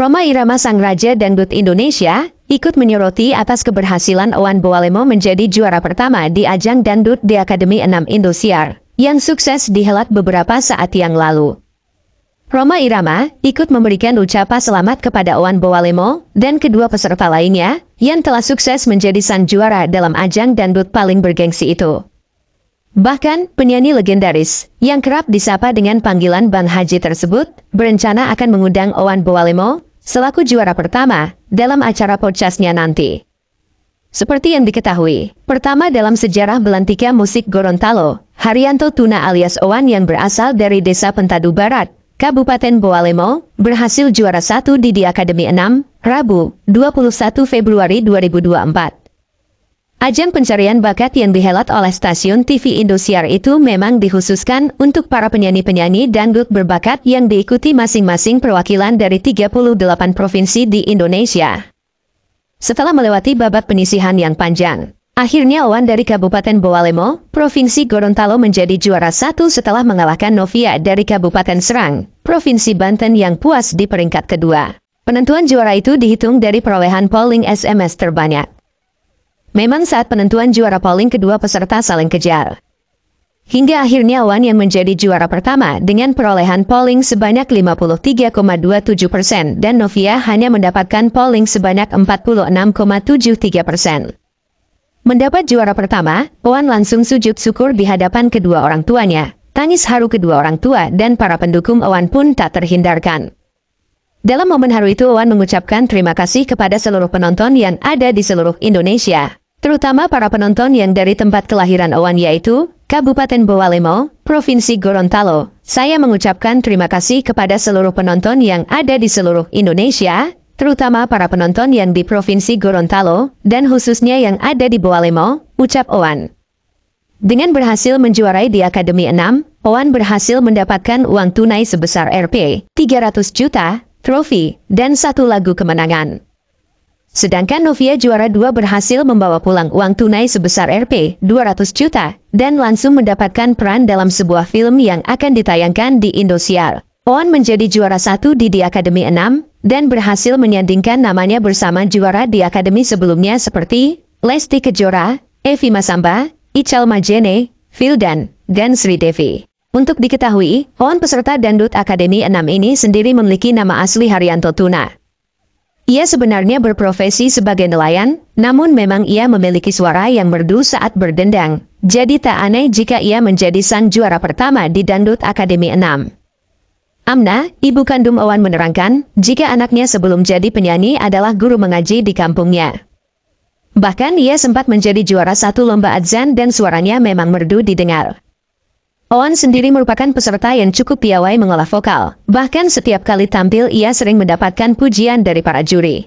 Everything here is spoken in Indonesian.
Roma Irama Sang Raja Dangdut Indonesia, ikut menyoroti atas keberhasilan Owan Boalemo menjadi juara pertama di ajang Dangdut di Akademi 6 Indosiar, yang sukses dihelat beberapa saat yang lalu. Roma Irama ikut memberikan ucapan selamat kepada Owan Boalemo dan kedua peserta lainnya yang telah sukses menjadi sang juara dalam ajang dangdut paling bergengsi itu. Bahkan, penyanyi legendaris yang kerap disapa dengan panggilan Bang Haji tersebut berencana akan mengundang Owan Boalemo selaku juara pertama dalam acara podcastnya nanti. Seperti yang diketahui, pertama dalam sejarah belantika musik Gorontalo, Haryanto Tuna alias Owan yang berasal dari Desa Pentadu Barat, Kabupaten Boalemo, berhasil juara satu di The Academy 6, Rabu, 21 Februari 2024. Ajang pencarian bakat yang dihelat oleh stasiun TV Indosiar itu memang dikhususkan untuk para penyanyi-penyanyi dangdut berbakat yang diikuti masing-masing perwakilan dari 38 provinsi di Indonesia. Setelah melewati babak penyisihan yang panjang, akhirnya Owan dari Kabupaten Boalemo, Provinsi Gorontalo menjadi juara satu setelah mengalahkan Novia dari Kabupaten Serang, Provinsi Banten yang puas di peringkat kedua. Penentuan juara itu dihitung dari perolehan polling SMS terbanyak. Memang saat penentuan juara polling kedua peserta saling kejar. Hingga akhirnya Wan yang menjadi juara pertama dengan perolehan polling sebanyak 53,27 persen dan Novia hanya mendapatkan polling sebanyak 46,73 persen. Mendapat juara pertama, Wan langsung sujud syukur di hadapan kedua orang tuanya. Tangis haru kedua orang tua dan para pendukung Wan pun tak terhindarkan. Dalam momen haru itu Wan mengucapkan terima kasih kepada seluruh penonton yang ada di seluruh Indonesia terutama para penonton yang dari tempat kelahiran Owan yaitu Kabupaten Boalemo, Provinsi Gorontalo. Saya mengucapkan terima kasih kepada seluruh penonton yang ada di seluruh Indonesia, terutama para penonton yang di Provinsi Gorontalo, dan khususnya yang ada di Boalemo, ucap Owan. Dengan berhasil menjuarai di Akademi 6, Owan berhasil mendapatkan uang tunai sebesar Rp. 300 juta, trofi, dan satu lagu kemenangan. Sedangkan Novia juara dua berhasil membawa pulang uang tunai sebesar Rp 200 juta dan langsung mendapatkan peran dalam sebuah film yang akan ditayangkan di Indosiar. On menjadi juara satu di The Academy 6 dan berhasil menyandingkan namanya bersama juara di akademi sebelumnya seperti Lesti Kejora, Evi Masamba, Ical Majene, Fildan dan Sri Devi. Untuk diketahui, On peserta Dandut akademi 6 ini sendiri memiliki nama asli Haryanto Tuna. Ia sebenarnya berprofesi sebagai nelayan, namun memang ia memiliki suara yang merdu saat berdendang. Jadi tak aneh jika ia menjadi sang juara pertama di Dandut Akademi 6. Amna, ibu kandung Owan menerangkan, jika anaknya sebelum jadi penyanyi adalah guru mengaji di kampungnya. Bahkan ia sempat menjadi juara satu lomba adzan dan suaranya memang merdu didengar. Owen sendiri merupakan peserta yang cukup piawai mengolah vokal. Bahkan setiap kali tampil ia sering mendapatkan pujian dari para juri.